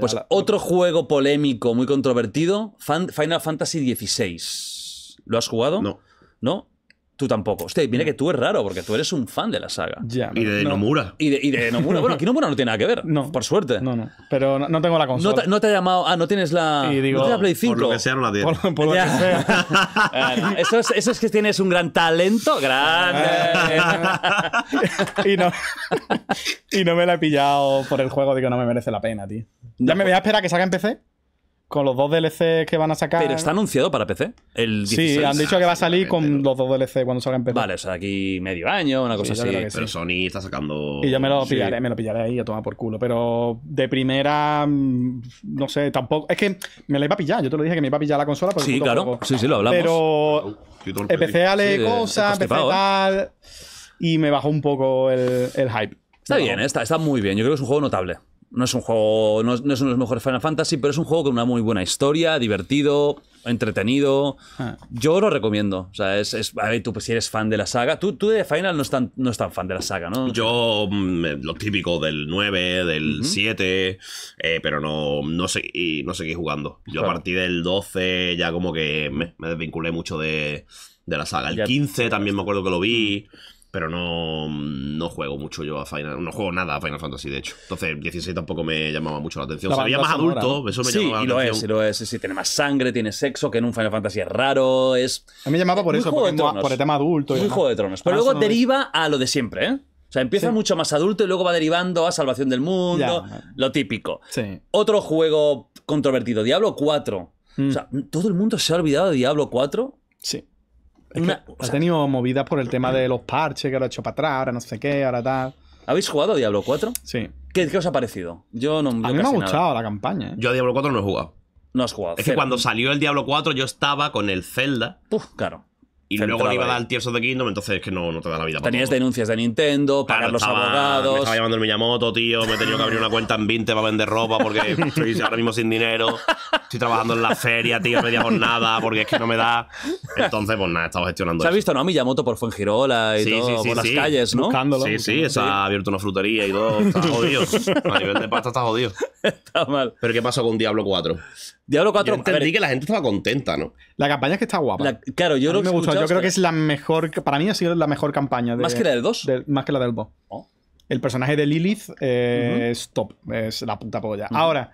Pues otro juego polémico, muy controvertido, Final Fantasy XVI. ¿Lo has jugado? No. ¿No? Tú tampoco. Hostia, mira que tú es raro, porque tú eres un fan de la saga. y de Nomura. Y de, Nomura. Bueno, aquí Nomura no tiene nada que ver. No. Por suerte. No, no. Pero no, tengo la consola. No te, ha llamado. Ah, no tienes la. no tienes la Play 5. Por lo que sea, no la tienes. Por, eh, eso, es, eso, es, que tienes un gran talento. Grande. Eh, y, no, y no me la he pillado por el juego. Digo, no me merece la pena, tío. Ya me voy a esperar a que salga en PC con los dos DLC que van a sacar. Pero está anunciado para PC. El Sí, han dicho que va a salir con los dos DLC cuando en PC. Vale, o sea, aquí medio año, una cosa así. Pero Sony está sacando. Y yo me lo pillaré, me lo pillaré ahí a tomar por culo. Pero de primera, mm, no sé, tampoco. Es que me la iba a pillar. Yo te lo dije que me iba a pillar la consola. sí, claro. Sí, sí, lo hablamos. Pero. empecé a leer cosas, empecé ¿eh? tal. Y me bajó un poco el, hype. Está bien, está, está muy bien. Yo creo que es un juego notable. No es un juego, no es, uno de los mejores Final Fantasy, pero es un juego con una muy buena historia, divertido, entretenido. Ah. Yo lo recomiendo. O sea, es, a ver, tú pues, si eres fan de la saga. Tú, tú de Final no es, tan, no fan de la saga, ¿no? Yo, mm, eh, lo típico del 9, del 7, eh, pero no, no, seguí, no jugando. Yo a partir del 12 ya como que me, desvinculé mucho de, la saga. El 15 también me acuerdo que lo vi pero no, juego mucho yo a Final, no juego nada a Final Fantasy, de hecho. Entonces, 16 tampoco me llamaba mucho la atención. La había más adulto, eso me llamaba la lo es, y lo es. Sí, tiene más sangre, tiene sexo, que en un Final Fantasy es raro, es... A mí me llamaba por eso, por el tema adulto. Es un juego de tronos. Pero luego deriva a lo de siempre, ¿eh? O sea, empieza mucho más adulto y luego va derivando a Salvación del Mundo, lo típico. Sí. Otro juego controvertido, Diablo 4. O mm. sea, todo el mundo se ha olvidado de Diablo 4. Sí has tenido movidas por el tema de los parches que lo ha hecho para atrás, ahora no sé qué, ahora tal. ¿Habéis jugado a Diablo 4? Sí. ¿Qué, os ha parecido? Yo no A mí me ha gustado la campaña. ¿eh? Yo a Diablo 4 no he jugado. No has jugado. Es que cuando salió el Diablo 4 yo estaba con el Zelda. Puf, claro. Y luego le iba a dar el tierzo de Kingdom, entonces es que no, no te da la vida. Tenías denuncias de Nintendo, pagar los abogados. Me estaba llamando el Miyamoto, tío. Me he tenido que abrir una cuenta en 20 para vender ropa porque estoy ahora mismo sin dinero. Estoy trabajando en la feria, tío, media jornada porque es que no me da. Entonces, pues nada, Estaba gestionando. ¿Se ha visto, no? Miyamoto por Fuengirola y todo, por las calles, ¿no? Buscándolo, sí, sí, se ha abierto una frutería y todo. Está jodido. a nivel de pasta está jodido. está mal. Pero ¿qué pasó con Diablo 4? Diablo 4. Yo entendí que la gente estaba contenta, ¿no? La campaña es que está guapa. claro, yo me gustó. Yo creo que es la mejor. Para mí ha sido la mejor campaña. ¿Más que la del 2? más que la del 2. El personaje de Lilith eh, es top. Es la puta polla. Ahora,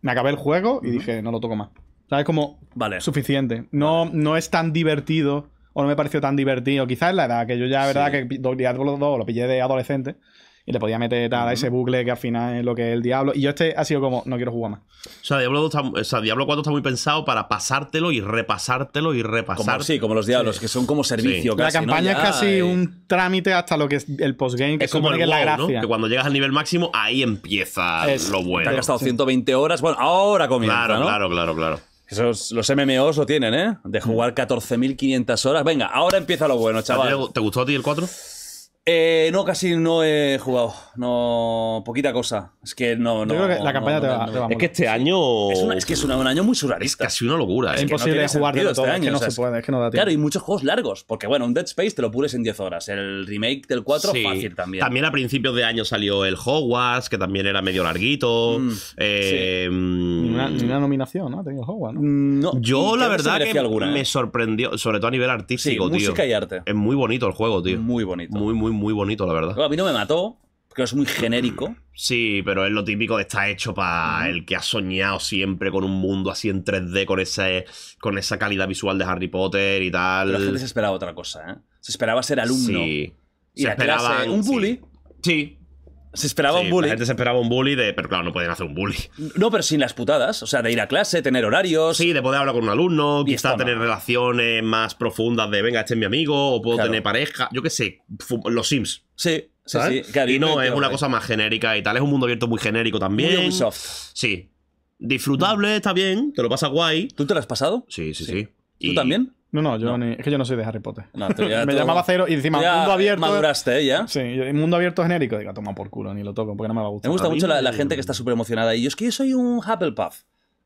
me acabé el juego y dije, no lo toco más. ¿Sabes? Como. Vale. Suficiente. No, no es tan divertido. O no me pareció tan divertido. Quizás la edad, que yo ya, verdad, que Diablo 2 lo pillé de adolescente y le podía meter tal, a ese bucle que al final es lo que es el Diablo. Y yo este ha sido como, no quiero jugar más. O sea, Diablo, Diablo 4 está muy pensado para pasártelo y repasártelo y repasártelo. Como, sí, como los Diablos, que son como servicio. la campaña es casi eh. un trámite hasta lo que es el postgame, que es como el la gracia. que cuando llegas al nivel máximo, ahí empieza lo bueno. Te han gastado 120 horas, bueno, ahora comienza. Claro, claro, claro, Esos, los MMOs lo tienen, ¿eh? De jugar 14.500 mm. horas. Venga, ahora empieza lo bueno, chaval. ¿Te gustó a ti el 4? Eh, no, casi no he jugado. No, poquita cosa. Es que no, creo que la campaña te, va, Es que este año. Es, que es un año muy surrealista. Es casi una locura. Es, ¿eh? imposible jugar todo este año. no se puede, es que no da tiempo. Claro, y muchos juegos largos. Porque bueno, un Dead Space te lo pures en 10 horas. El remake del 4, es fácil también. También a principios de año salió el Hogwarts, que también era medio larguito. Mm. Eh, una, ni una mm. nominación, ¿no? Ha tenido Howard, ¿no? Mm, yo la verdad que ¿eh? me sorprendió, sobre todo a nivel artístico, tío. Música y arte. Es muy bonito el juego, tío. Muy bonito. Muy, muy, muy bonito, la verdad. a mí no me mató, porque es muy genérico. Sí, pero es lo típico de estar hecho para el que ha soñado siempre con un mundo así en 3D, con, con esa calidad visual de Harry Potter y tal. la gente se esperaba otra cosa, ¿eh? Se esperaba ser alumno. Sí. se esperaba un bully. sí. Se esperaba un bully. La gente se esperaba un bully de, pero claro, no pueden hacer un bully. No, pero sin las putadas. O sea, de ir a clase, tener horarios. Sí, de poder hablar con un alumno, y tener relaciones más profundas de venga, este es mi amigo, o puedo tener pareja. Yo qué sé, los Sims. Sí. Sí, sí. y no, es una cosa más genérica y tal. Es un mundo abierto muy genérico también. Sí. Disfrutable, está bien, te lo pasas guay. ¿Tú te lo has pasado? Sí, sí, sí. ¿Tú también? No, no, yo no. Ni, es que yo no soy de Harry Potter. me llamaba cero y encima ya mundo abierto. Maduraste, ¿eh? ya. Sí, mundo abierto genérico. Digo, ah, toma por culo, ni lo toco, porque no me va a gustar. Me gusta mucho la, gente que está súper emocionada. Y yo es que yo soy un Hufflepuff.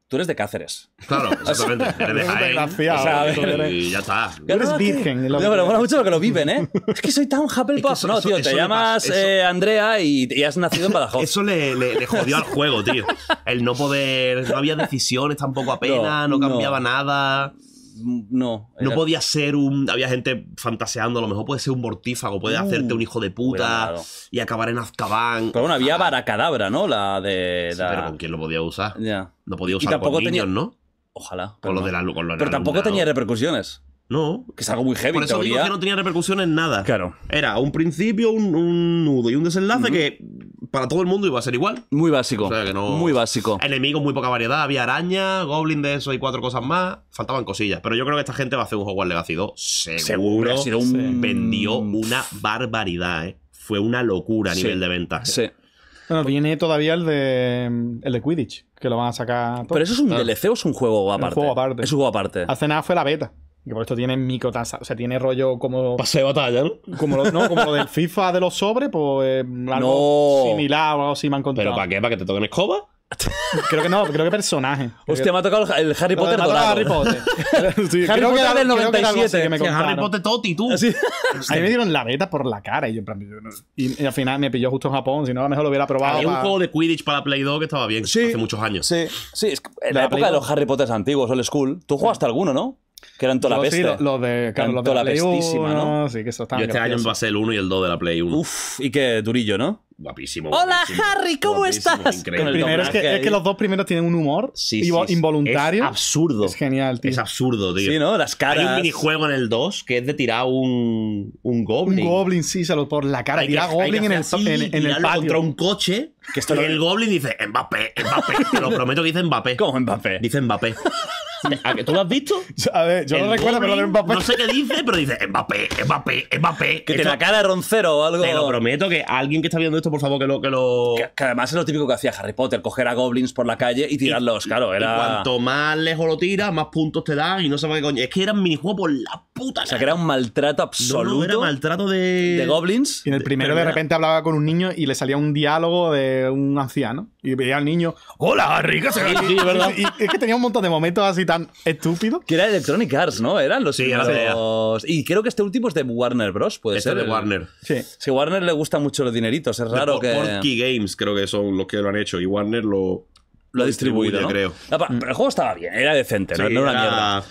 Tú eres de Cáceres. Claro, exactamente. eres de Jaén. O sea, y ya está. eres virgen. No, pero bueno, mucho lo que lo viven, ¿eh? Es que soy tan Hufflepuff. Es no, tío, te llamas eh, Andrea y, has nacido en Badajoz. Eso le, le, jodió al juego, tío. El no poder, no había decisiones tampoco apenas, no, no cambiaba nada. No. No podía ser un. Había gente fantaseando, a lo mejor puede ser un mortífago, puede uh, hacerte un hijo de puta y acabar en Azkaban. Pero bueno, había ah. Baracadabra, ¿no? La de. pero ¿con quién lo podía usar? Ya No podía usar con tenía... niños, ¿no? Ojalá. Con los de la, Pero tampoco tenía repercusiones. No. Que es algo muy heavy. Por eso que no tenía repercusiones nada. Claro. Era un principio, un, nudo y un desenlace que para todo el mundo iba a ser igual. Muy básico. Muy básico. Enemigos, muy poca variedad. Había araña, goblin de eso y cuatro cosas más. Faltaban cosillas. Pero yo creo que esta gente va a hacer un Hogwarts Legacy 2. Seguro. Seguro un... Vendió una barbaridad, ¿eh? Fue una locura a nivel de ventas. Sí. Bueno, viene todavía el de, el de Quidditch, que lo van a sacar. Pero eso es un DLC o es Un juego aparte. Es un juego aparte. Hace nada fue la beta. Que por esto tiene micotasa, O sea, tiene rollo como. Pase de batalla, ¿no? Como lo, no, como del FIFA de los sobres, pues. algo no. similar o algo así me han contado. ¿Pero para qué? ¿Para que te toquen escoba? creo que no, creo que personaje. Hostia, me ha tocado el Harry Potter no, Harry Potter. Harry creo Potter era del 97. Que me Harry Potter Toti, tú. Sí. a me dieron la beta por la cara. Y, yo, y, y al final me pilló justo en Japón. Si no, a lo mejor lo hubiera probado. Hay un juego de Quidditch para Play 2 que estaba bien hace muchos años. Sí, sí. Es que en la, época de los Harry Potter antiguos, old school, tú jugaste alguno, ¿no? Que eran toda la peste. los lo de, claro, los este de la, Play 1, ¿no? Sí, que eso este año va a ser el 1 y el 2 de la Play 1. uff y qué durillo, ¿no? Guapísimo. Hola, Harry, ¿cómo estás? El primero es que, los dos primeros tienen un humor involuntario. Es absurdo. Es genial, tío. Es absurdo, tío. Sí, ¿no? Las caras. Hay un minijuego en el 2 que es de tirar un, un goblin. Un goblin, sí, se lo por la cara. Hay tirar que, goblin en el, en, el patio. contra un coche. Que esto y el goblin dice Mbappé, Mbappé. Te lo prometo que dice Mbappé. ¿Cómo Mbappé? Dice Mbappé. ¿A que tú lo has visto? A ver, yo no recuerdo, pero Mbappé. No sé qué dice, pero dice Mbappé, Mbappé, Mbappé. Que te la cara de roncero o algo. Te lo prometo que alguien que está viendo esto, por favor, que lo. Que, lo... que, además es lo típico que hacía Harry Potter, coger a goblins por la calle y tirarlos, claro. Era... cuanto más lejos lo tiras, más puntos te dan y no sé qué coño. Es que eran minijuegos por la puta. O sea, que era un maltrato absoluto. era maltrato de. goblins. Y en el primero, de, repente, hablaba con un niño y le salía un diálogo de un anciano. Y pedía al niño, ¡Hola, rica se Y, es que tenía un montón de momentos así estúpido. Que era Electronic Arts, ¿no? Eran los Y creo que este último es de Warner Bros, puede este ser. de Warner. Sí. Si Warner le gusta mucho los dineritos, es raro que... Key Games creo que son los que lo han hecho y Warner lo... Lo ha distribuido, creo. Pero el juego estaba bien, era decente, no era una mierda.